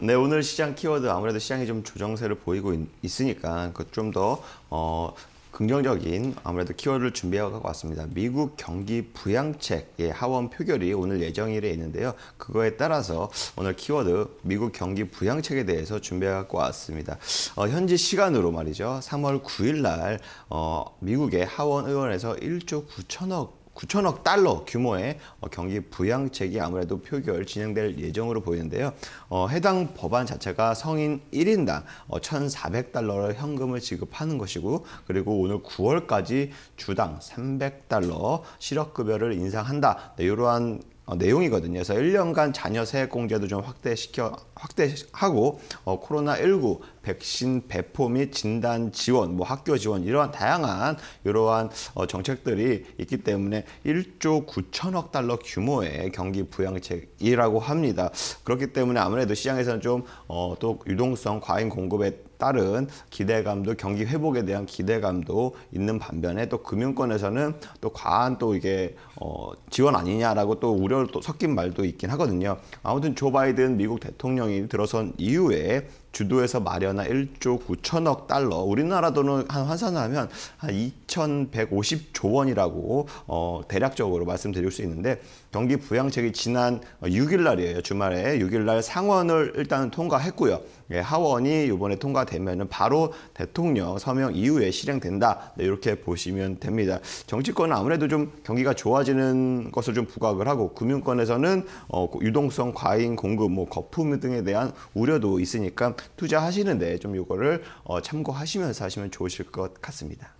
네, 오늘 시장 키워드 아무래도 시장이 좀 조정세를 보이고 있, 으니까 그 좀더 어, 긍정적인 아무래도 키워드를 준비하고 왔습니다. 미국 경기 부양책 예, 하원 표결이 오늘 예정일에 있는데요. 그거에 따라서 오늘 키워드 미국 경기 부양책에 대해서 준비하고 왔습니다. 어, 현지 시간으로 말이죠. 3월 9일 날 어, 미국의 하원 의원에서 1조 9천억 9천억 달러 규모의 어, 경기 부양책이 아무래도 표결 진행될 예정으로 보이는데요. 어, 해당 법안 자체가 성인 1인당 1,400달러를 어, 현금을 지급하는 것이고 그리고 오늘 9월까지 주당 300달러 실업급여를 인상한다. 네, 이러한 어, 내용이거든요. 그래서 1년간 자녀 세액공제도 좀 확대시켜 확대하고 어, 코로나 19 백신 배포 및 진단 지원, 뭐 학교 지원 이러한 다양한 이러한 어, 정책들이 있기 때문에 1조 9천억 달러 규모의 경기 부양책이라고 합니다. 그렇기 때문에 아무래도 시장에서는 좀또 어, 유동성 과잉 공급에 따른 기대감도 경기 회복에 대한 기대감도 있는 반면에 또 금융권에서는 또 과한 또 이게 어 지원 아니냐라고 또 우려를 또 섞인 말도 있긴 하거든요. 아무튼 조 바이든 미국 대통령이 들어선 이후에 주도해서 마련한 1조 9천억 달러, 우리나라 돈으한환산 하면 한 2,150조 원이라고 어, 대략적으로 말씀드릴 수 있는데 경기 부양책이 지난 6일 어, 날이에요. 주말에 6일 날 상원을 일단 통과했고요. 예, 하원이 이번에 통과되면은 바로 대통령 서명 이후에 실행된다. 네, 이렇게 보시면 됩니다. 정치권은 아무래도 좀 경기가 좋아지는 것을 좀 부각을 하고 금융권에서는 어, 유동성 과잉 공급, 뭐 거품 등에 대한 우려도 있으니까 투자하시는데 좀 이거를 어, 참고하시면서 하시면 좋으실 것 같습니다.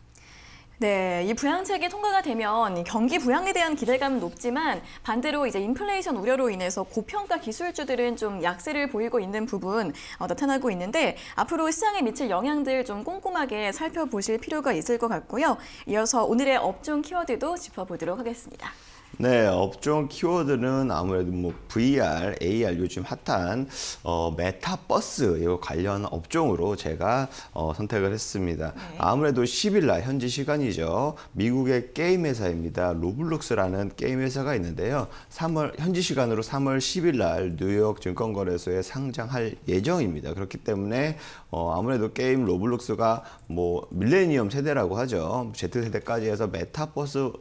네, 이 부양책이 통과가 되면 경기 부양에 대한 기대감은 높지만 반대로 이제 인플레이션 우려로 인해서 고평가 기술주들은 좀 약세를 보이고 있는 부분 어, 나타나고 있는데 앞으로 시장에 미칠 영향들 좀 꼼꼼하게 살펴보실 필요가 있을 것 같고요. 이어서 오늘의 업종 키워드도 짚어보도록 하겠습니다. 네, 업종 키워드는 아무래도 뭐 VR, AR 요즘 핫한 어, 메타버스 이거 관련 업종으로 제가 어, 선택을 했습니다. 네. 아무래도 10일 날 현지 시간이죠. 미국의 게임 회사입니다. 로블록스라는 게임 회사가 있는데요. 3월 현지 시간으로 3월 10일 날 뉴욕 증권거래소에 상장할 예정입니다. 그렇기 때문에 어, 아무래도 게임 로블록스가 뭐 밀레니엄 세대라고 하죠. Z 세대까지 해서 메타버스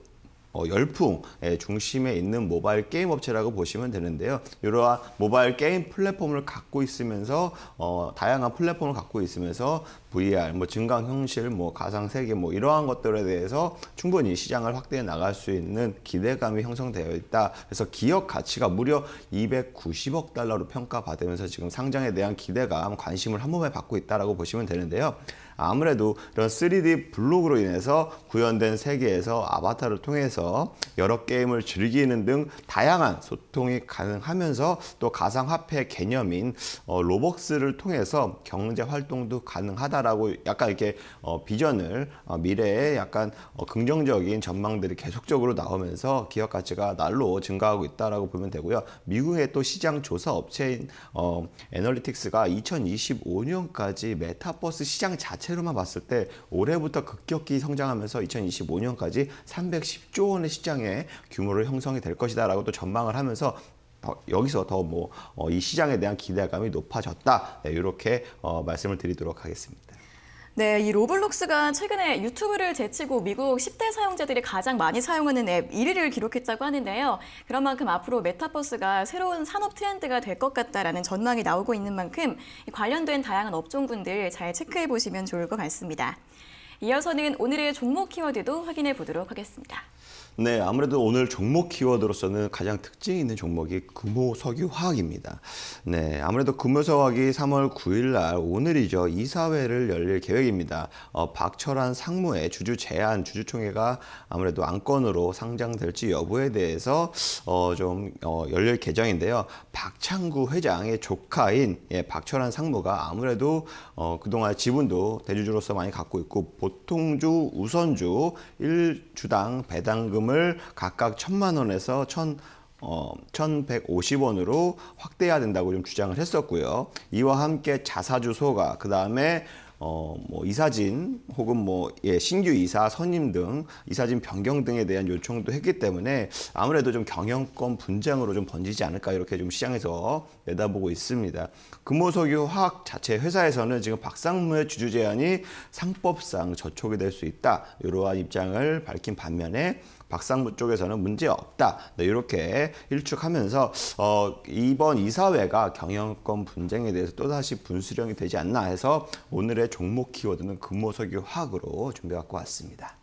어, 열풍 중심에 있는 모바일 게임 업체라고 보시면 되는데요. 이러한 모바일 게임 플랫폼을 갖고 있으면서 어, 다양한 플랫폼을 갖고 있으면서 VR, 뭐 증강 현실, 뭐 가상 세계, 뭐 이러한 것들에 대해서 충분히 시장을 확대해 나갈 수 있는 기대감이 형성되어 있다. 그래서 기업 가치가 무려 290억 달러로 평가받으면서 지금 상장에 대한 기대감, 관심을 한 몸에 받고 있다라고 보시면 되는데요. 아무래도 이런 3D 블록으로 인해서 구현된 세계에서 아바타를 통해서 여러 게임을 즐기는 등 다양한 소통이 가능하면서 또 가상화폐 개념인 어, 로벅스를 통해서 경제 활동도 가능하다라고 약간 이렇게 어, 비전을 어, 미래에 약간 어, 긍정적인 전망들이 계속적으로 나오면서 기업 가치가 날로 증가하고 있다라고 보면 되고요. 미국의 또 시장 조사 업체인 어, 애널리틱스가 2025년까지 메타버스 시장 자체로만 봤을 때 올해부터 급격히 성장하면서 2025년까지 310조 원 원의 시장의 규모를 형성이 될 것이다라고 또 전망을 하면서 여기서 더뭐이 어, 시장에 대한 기대감이 높아졌다 네, 이렇게 어, 말씀을 드리도록 하겠습니다. 네, 이 로블록스가 최근에 유튜브를 제치고 미국 10대 사용자들이 가장 많이 사용하는 앱 1위를 기록했다고 하는데요. 그런 만큼 앞으로 메타버스가 새로운 산업 트렌드가 될 것 같다라는 전망이 나오고 있는 만큼 관련된 다양한 업종군들 잘 체크해 보시면 좋을 것 같습니다. 이어서는 오늘의 종목 키워드도 확인해 보도록 하겠습니다. 네, 아무래도 오늘 종목 키워드로서는 가장 특징 있는 종목이 금호 석유 화학입니다. 네, 아무래도 금호 석유화학이 3월 9일 날 오늘이죠. 이사회를 열릴 계획입니다. 어, 박철환 상무의 주주 제안 주주총회가 아무래도 안건으로 상장될지 여부에 대해서 어, 좀 어, 열릴 계정인데요. 박창구 회장의 조카인 예, 박철환 상무가 아무래도 어, 그동안 지분도 대주주로서 많이 갖고 있고 보통주 우선주 일주당 배당 배당금을 각각 천만 원에서 천 어, 1,150원으로 확대해야 된다고 좀 주장을 했었고요. 이와 함께 자사주소가 그 다음에 어뭐 이사진 혹은 뭐 예, 신규 이사 선임 등 이사진 변경 등에 대한 요청도 했기 때문에 아무래도 좀 경영권 분쟁으로 좀 번지지 않을까 이렇게 좀 시장에서 내다보고 있습니다. 금호석유 화학 자체 회사에서는 지금 박상무의 주주 제안이 상법상 저촉이 될 수 있다 이러한 입장을 밝힌 반면에 박상무 쪽에서는 문제 없다. 네, 이렇게 일축하면서 어, 이번 이사회가 경영권 분쟁에 대해서 또다시 분수령이 되지 않나 해서 오늘의 종목 키워드는 금모석유 화학으로 준비해 갖고 왔습니다.